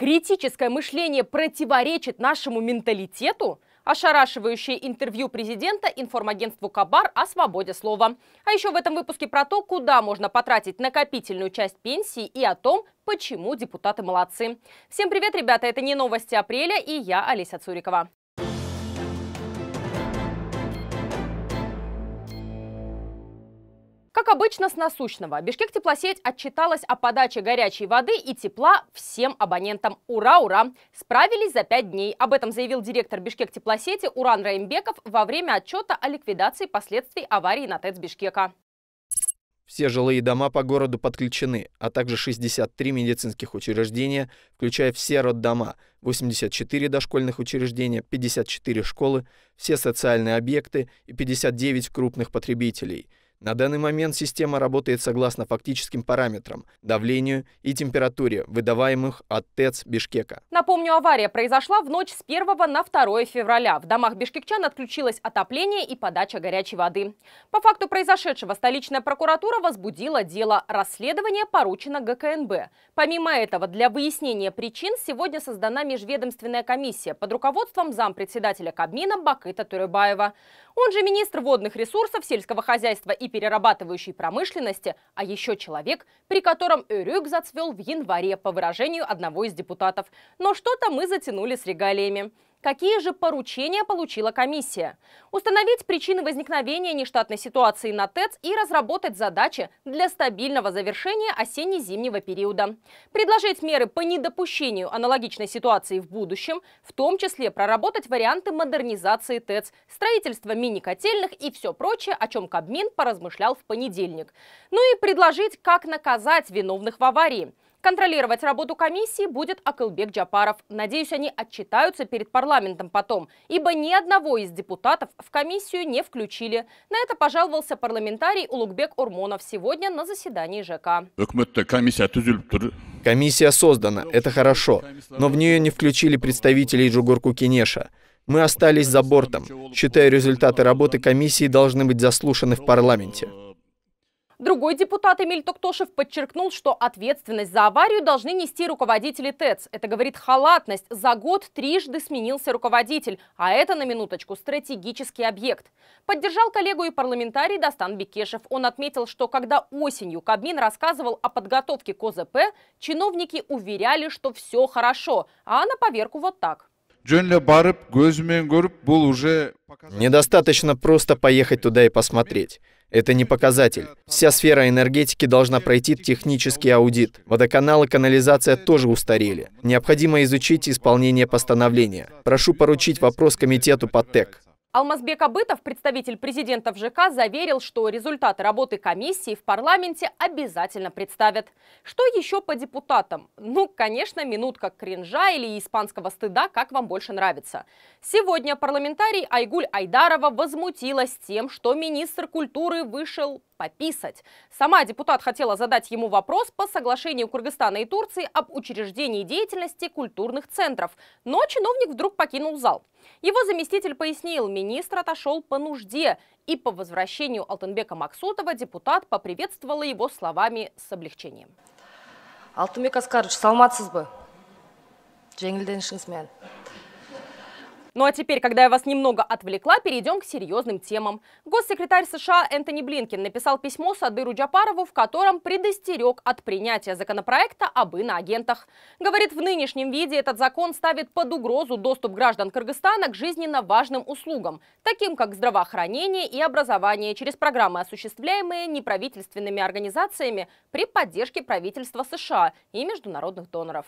Критическое мышление противоречит нашему менталитету? Ошарашивающее интервью президента информагентству Кабар о свободе слова. А еще в этом выпуске про то, куда можно потратить накопительную часть пенсии и о том, почему депутаты молодцы. Всем привет, ребята, это не новости апреля и я Олеся Цурикова. Как обычно, с насущного. Бишкек теплосеть отчиталась о подаче горячей воды и тепла всем абонентам. Ура, ура! Справились за пять дней. Об этом заявил директор Бишкек теплосети Уран Раимбеков во время отчета о ликвидации последствий аварии на ТЭЦ Бишкека. Все жилые дома по городу подключены, а также 63 медицинских учреждения, включая все роддома, 84 дошкольных учреждения, 54 школы, все социальные объекты и 59 крупных потребителей – на данный момент система работает согласно фактическим параметрам – давлению и температуре, выдаваемых от ТЭЦ Бишкека. Напомню, авария произошла в ночь с 1 на 2 февраля. В домах бишкекчан отключилось отопление и подача горячей воды. По факту произошедшего столичная прокуратура возбудила дело. расследования поручено ГКНБ. Помимо этого, для выяснения причин сегодня создана межведомственная комиссия под руководством зампредседателя Кабмина Бакыта Турыбаева. Он же министр водных ресурсов, сельского хозяйства и перерабатывающей промышленности, а еще человек, при котором Эрюк зацвел в январе, по выражению одного из депутатов. Но что-то мы затянули с регалиями. Какие же поручения получила комиссия? Установить причины возникновения нештатной ситуации на ТЭЦ и разработать задачи для стабильного завершения осенне-зимнего периода. Предложить меры по недопущению аналогичной ситуации в будущем, в том числе проработать варианты модернизации ТЭЦ, строительства мини-котельных и все прочее, о чем Кабмин поразмышлял в понедельник. Ну и предложить, как наказать виновных в аварии – Контролировать работу комиссии будет Акылбек Джапаров. Надеюсь, они отчитаются перед парламентом потом, ибо ни одного из депутатов в комиссию не включили. На это пожаловался парламентарий Улукбек Урмонов сегодня на заседании ЖК. Комиссия создана, это хорошо, но в нее не включили представителей Джугурку Кенеша. Мы остались за бортом. Считая результаты работы комиссии должны быть заслушаны в парламенте. Другой депутат Эмиль Токтошев подчеркнул, что ответственность за аварию должны нести руководители ТЭЦ. Это говорит халатность. За год трижды сменился руководитель, а это, на минуточку, стратегический объект. Поддержал коллегу и парламентарий Достан Бекешев. Он отметил, что когда осенью Кабмин рассказывал о подготовке к ОЗП, чиновники уверяли, что все хорошо, а на поверку вот так. Недостаточно просто поехать туда и посмотреть. Это не показатель. Вся сфера энергетики должна пройти технический аудит. Водоканалы, канализация тоже устарели. Необходимо изучить исполнение постановления. Прошу поручить вопрос комитету по ТЭК. Алмазбек Абытов, представитель президента в ЖК, заверил, что результаты работы комиссии в парламенте обязательно представят. Что еще по депутатам? Ну, конечно, минутка кринжа или испанского стыда, как вам больше нравится. Сегодня парламентарий Айгуль Айдарова возмутилась тем, что министр культуры вышел пописать. Сама депутат хотела задать ему вопрос по соглашению Кыргызстана и Турции об учреждении деятельности культурных центров, но чиновник вдруг покинул зал. Его заместитель пояснил, министр отошел по нужде, и по возвращению Алтынбека Максутова депутат поприветствовал его словами с облегчением. Алтынбек Аскарович, саламатсыз бы. Жеңілденішіңізмен. Ну а теперь, когда я вас немного отвлекла, перейдем к серьезным темам. Госсекретарь США Энтони Блинкин написал письмо Садыру Джапарову, в котором предостерег от принятия законопроекта об иноагентах. Говорит, в нынешнем виде этот закон ставит под угрозу доступ граждан Кыргызстана к жизненно важным услугам, таким как здравоохранение и образование через программы, осуществляемые неправительственными организациями при поддержке правительства США и международных доноров.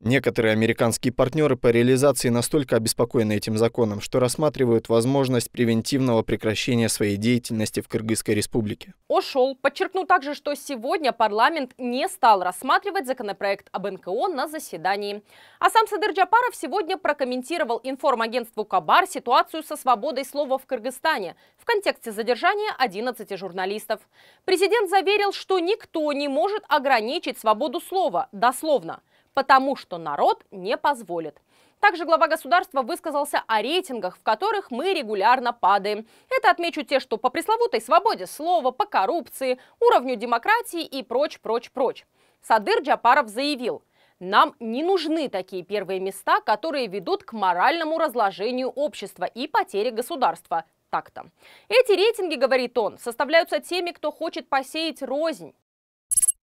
Некоторые американские партнеры по реализации настолько обеспокоены этим законом, что рассматривают возможность превентивного прекращения своей деятельности в Кыргызской республике. Ошел. Подчеркну также, что сегодня парламент не стал рассматривать законопроект об НКО на заседании. А сам Садыр Джапаров сегодня прокомментировал информагентству Кабар ситуацию со свободой слова в Кыргызстане в контексте задержания 11 журналистов. Президент заверил, что никто не может ограничить свободу слова, дословно – потому что народ не позволит. Также глава государства высказался о рейтингах, в которых мы регулярно падаем. Это отмечу те, что по пресловутой свободе слова, по коррупции, уровню демократии и прочь, прочь, прочь. Садыр Джапаров заявил, нам не нужны такие первые места, которые ведут к моральному разложению общества и потере государства. Так-то. Эти рейтинги, говорит он, составляются теми, кто хочет посеять рознь,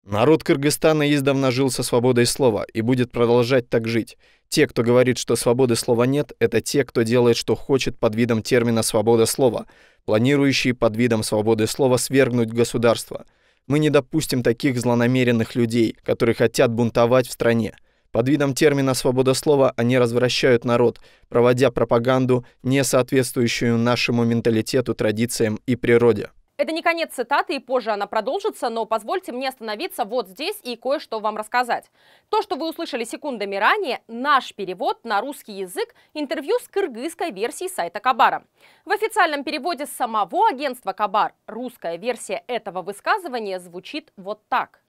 Народ Кыргызстана издавна жил со свободой слова и будет продолжать так жить. Те, кто говорит, что свободы слова нет, это те, кто делает, что хочет под видом термина «свобода слова», планирующие под видом свободы слова свергнуть государство. Мы не допустим таких злонамеренных людей, которые хотят бунтовать в стране. Под видом термина «свобода слова» они развращают народ, проводя пропаганду, не соответствующую нашему менталитету, традициям и природе. Это не конец цитаты, и позже она продолжится, но позвольте мне остановиться вот здесь и кое-что вам рассказать. То, что вы услышали секундами ранее, наш перевод на русский язык интервью с кыргызской версией сайта Кабара. В официальном переводе самого агентства Кабар русская версия этого высказывания звучит вот так.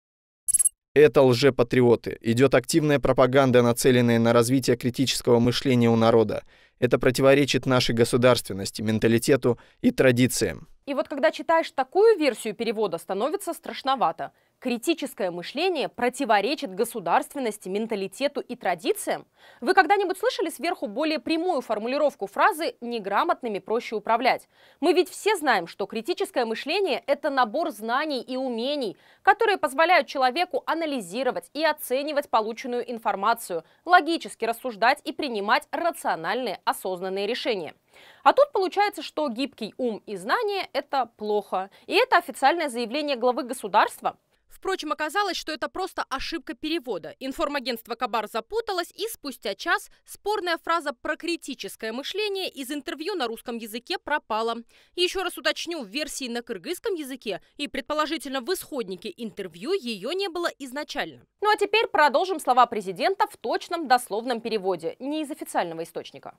Это лжепатриоты. Идет активная пропаганда, нацеленная на развитие критического мышления у народа. Это противоречит нашей государственности, менталитету и традициям. И вот когда читаешь такую версию перевода, становится страшновато. Критическое мышление противоречит государственности, менталитету и традициям? Вы когда-нибудь слышали сверху более прямую формулировку фразы «неграмотными проще управлять»? Мы ведь все знаем, что критическое мышление – это набор знаний и умений, которые позволяют человеку анализировать и оценивать полученную информацию, логически рассуждать и принимать рациональные осознанные решения. А тут получается, что гибкий ум и знания — это плохо. И это официальное заявление главы государства. Впрочем, оказалось, что это просто ошибка перевода. Информагентство Кабар запуталось, и спустя час спорная фраза про критическое мышление из интервью на русском языке пропала. Еще раз уточню, в версии на кыргызском языке и, предположительно, в исходнике интервью ее не было изначально. Ну а теперь продолжим слова президента в точном дословном переводе, не из официального источника.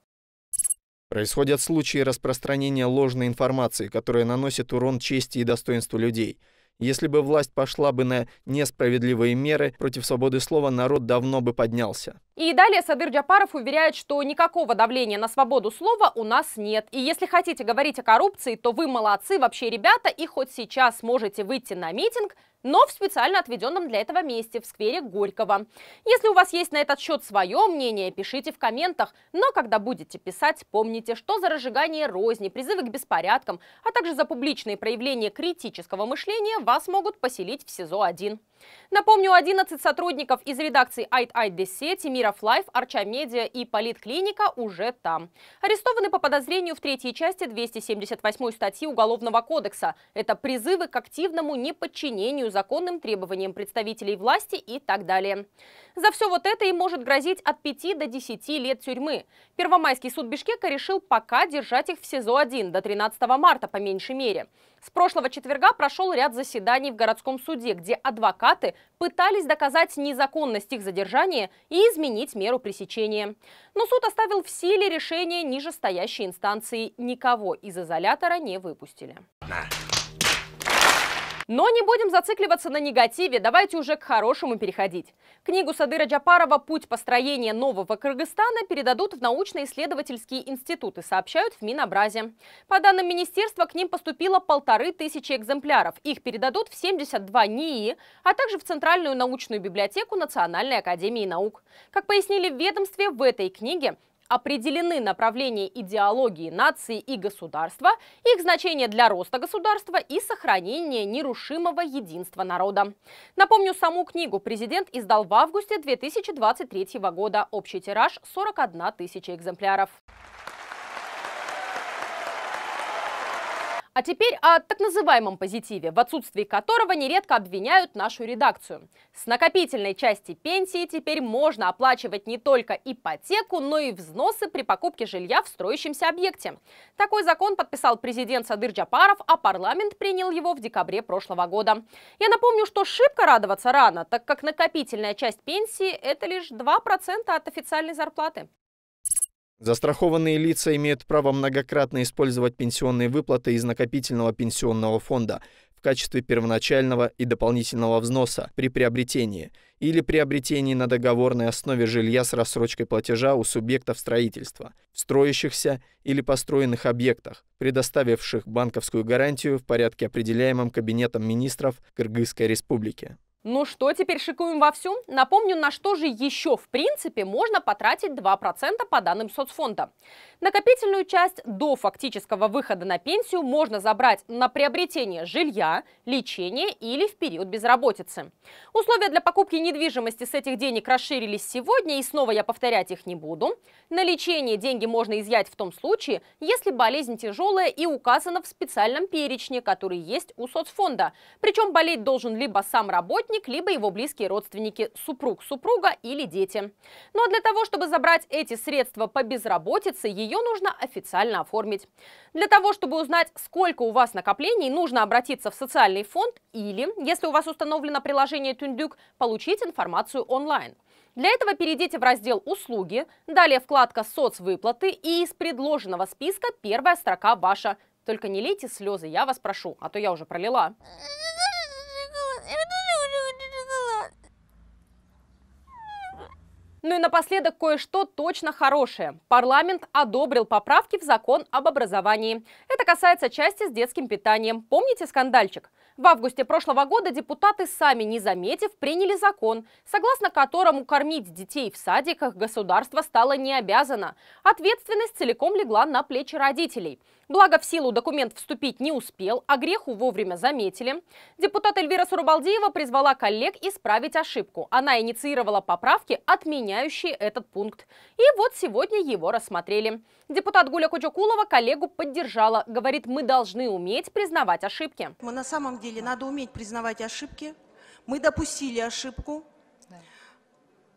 Происходят случаи распространения ложной информации, которая наносит урон чести и достоинству людей – если бы власть пошла бы на несправедливые меры против свободы слова, народ давно бы поднялся. И далее Садыр Джапаров уверяет, что никакого давления на свободу слова у нас нет. И если хотите говорить о коррупции, то вы молодцы вообще, ребята, и хоть сейчас можете выйти на митинг, но в специально отведенном для этого месте в сквере Горького. Если у вас есть на этот счет свое мнение, пишите в комментах, но когда будете писать, помните, что за разжигание розни, призывы к беспорядкам, а также за публичные проявления критического мышления вас могут поселить в СИЗО-1. Напомню, 11 сотрудников из редакций Айт Айт Десе, Мира Лайф, Арча Медиа и Политклиника уже там. Арестованы по подозрению в третьей части 278 статьи Уголовного кодекса. Это призывы к активному неподчинению законным требованиям представителей власти и так далее. За все вот это им может грозить от 5 до 10 лет тюрьмы. Первомайский суд Бишкека решил пока держать их в СИЗО-1 до 13 марта по меньшей мере. С прошлого четверга прошел ряд заседаний в городском суде, где адвокаты пытались доказать незаконность их задержания и изменить меру пресечения. Но суд оставил в силе решение нижестоящей инстанции. Никого из изолятора не выпустили. Но не будем зацикливаться на негативе, давайте уже к хорошему переходить. Книгу Садыра Джапарова «Путь построения нового Кыргызстана» передадут в научно-исследовательские институты, сообщают в Минобразе. По данным министерства, к ним поступило полторы тысячи экземпляров. Их передадут в 72 НИИ, а также в Центральную научную библиотеку Национальной академии наук. Как пояснили в ведомстве, в этой книге Определены направления идеологии нации и государства, их значение для роста государства и сохранения нерушимого единства народа. Напомню, саму книгу президент издал в августе 2023 года. Общий тираж – 41 тысяча экземпляров. А теперь о так называемом позитиве, в отсутствии которого нередко обвиняют нашу редакцию. С накопительной части пенсии теперь можно оплачивать не только ипотеку, но и взносы при покупке жилья в строящемся объекте. Такой закон подписал президент Садыр Джапаров, а парламент принял его в декабре прошлого года. Я напомню, что шибко радоваться рано, так как накопительная часть пенсии – это лишь 2% от официальной зарплаты. Застрахованные лица имеют право многократно использовать пенсионные выплаты из накопительного пенсионного фонда в качестве первоначального и дополнительного взноса при приобретении или приобретении на договорной основе жилья с рассрочкой платежа у субъектов строительства, в строящихся или построенных объектах, предоставивших банковскую гарантию в порядке определяемом Кабинетом министров Кыргызской республики. Ну что, теперь шикуем вовсю? Напомню, на что же еще в принципе можно потратить 2% по данным соцфонда. Накопительную часть до фактического выхода на пенсию можно забрать на приобретение жилья, лечение или в период безработицы. Условия для покупки недвижимости с этих денег расширились сегодня, и снова я повторять их не буду. На лечение деньги можно изъять в том случае, если болезнь тяжелая и указана в специальном перечне, который есть у соцфонда. Причем болеть должен либо сам работник, преступник, либо его близкие родственники, супруг супруга или дети. Но ну, а для того, чтобы забрать эти средства по безработице, ее нужно официально оформить. Для того, чтобы узнать, сколько у вас накоплений, нужно обратиться в социальный фонд или, если у вас установлено приложение «Тюндюк», получить информацию онлайн. Для этого перейдите в раздел «Услуги», далее вкладка «Соцвыплаты» и из предложенного списка первая строка ваша. Только не лейте слезы, я вас прошу, а то я уже пролила. Ну и напоследок кое-что точно хорошее. Парламент одобрил поправки в закон об образовании. Это касается части с детским питанием. Помните скандальчик? В августе прошлого года депутаты, сами не заметив, приняли закон, согласно которому кормить детей в садиках государство стало не обязано. Ответственность целиком легла на плечи родителей. Благо в силу документ вступить не успел, а греху вовремя заметили. Депутат Эльвира Сурубалдиева призвала коллег исправить ошибку. Она инициировала поправки, отменяющие этот пункт. И вот сегодня его рассмотрели. Депутат Гуля Кучукулова коллегу поддержала. Говорит, мы должны уметь признавать ошибки. Мы на самом деле надо уметь признавать ошибки. Мы допустили ошибку. Да.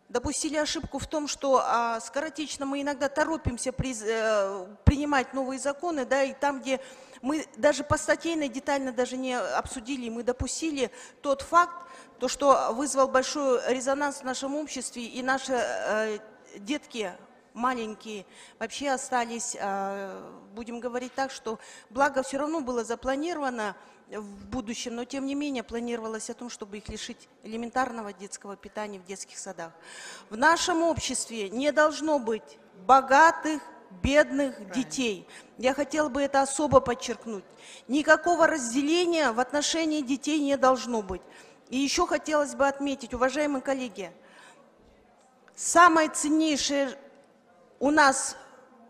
Допустили ошибку в том, что а, скоротечно мы иногда торопимся при, э, принимать новые законы, да, и там, где мы даже по статейной детально даже не обсудили, мы допустили тот факт, то, что вызвал большой резонанс в нашем обществе, и наши э, детки маленькие вообще остались, э, будем говорить так, что благо все равно было запланировано, в будущем, но тем не менее планировалось о том, чтобы их лишить элементарного детского питания в детских садах. В нашем обществе не должно быть богатых, бедных детей. Я хотела бы это особо подчеркнуть. Никакого разделения в отношении детей не должно быть. И еще хотелось бы отметить, уважаемые коллеги, самое ценнейшее у нас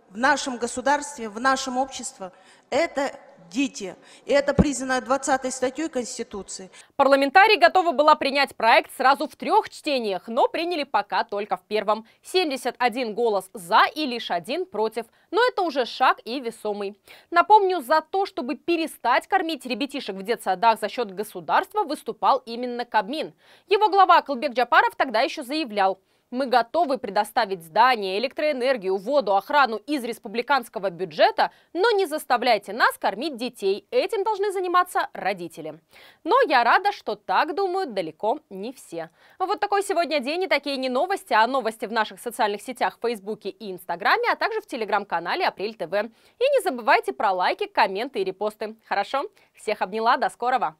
в нашем государстве, в нашем обществе, это дети. И это признано 20 статьей Конституции. Парламентарий готова была принять проект сразу в трех чтениях, но приняли пока только в первом. 71 голос за и лишь один против. Но это уже шаг и весомый. Напомню, за то, чтобы перестать кормить ребятишек в детсадах за счет государства, выступал именно Кабмин. Его глава Калбек Джапаров тогда еще заявлял – мы готовы предоставить здание, электроэнергию, воду, охрану из республиканского бюджета, но не заставляйте нас кормить детей. Этим должны заниматься родители. Но я рада, что так думают далеко не все. Вот такой сегодня день и такие не новости, а новости в наших социальных сетях, Фейсбуке и Инстаграме, а также в телеграм-канале Апрель ТВ. И не забывайте про лайки, комменты и репосты. Хорошо? Всех обняла, до скорого!